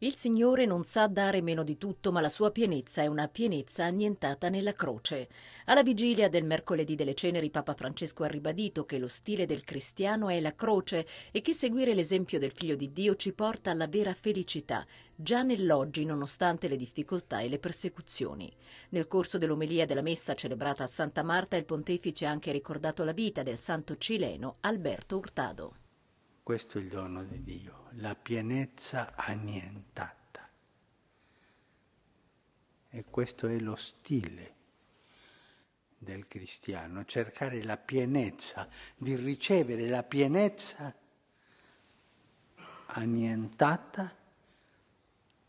Il Signore non sa dare meno di tutto, ma la sua pienezza è una pienezza annientata nella croce. Alla vigilia del mercoledì delle ceneri Papa Francesco ha ribadito che lo stile del cristiano è la croce e che seguire l'esempio del Figlio di Dio ci porta alla vera felicità, già nell'oggi nonostante le difficoltà e le persecuzioni. Nel corso dell'omelia della messa celebrata a Santa Marta il pontefice ha anche ricordato la vita del santo cileno Alberto Hurtado. Questo è il dono di Dio, la pienezza annientata. E questo è lo stile del cristiano, cercare la pienezza, di ricevere la pienezza annientata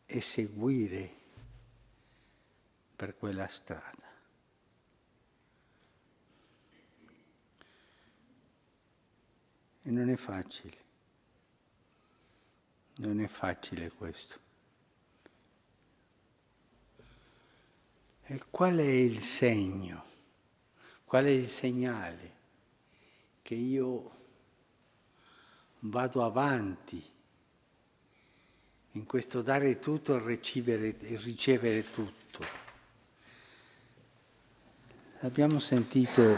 e seguire per quella strada. E non è facile. Non è facile questo. E qual è il segno? Qual è il segnale che io vado avanti in questo dare tutto e ricevere, ricevere tutto? Abbiamo sentito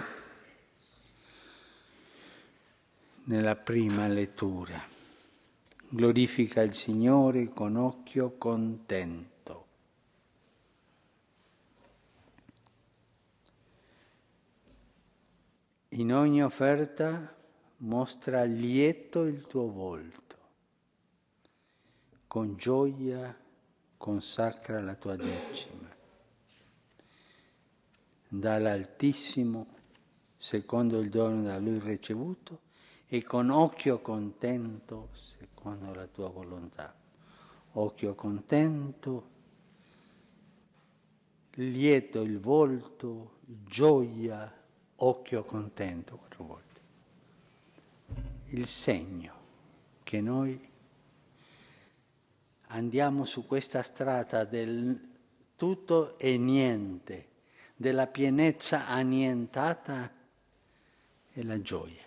nella prima lettura glorifica il Signore con occhio contento. In ogni offerta mostra lieto il tuo volto, con gioia consacra la tua decima. Dall'Altissimo, secondo il dono da Lui ricevuto, e con occhio contento secondo la tua volontà. Occhio contento, lieto il volto, gioia, occhio contento, quattro volte. Il segno che noi andiamo su questa strada del tutto e niente, della pienezza annientata e la gioia.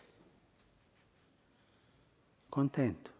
Contento.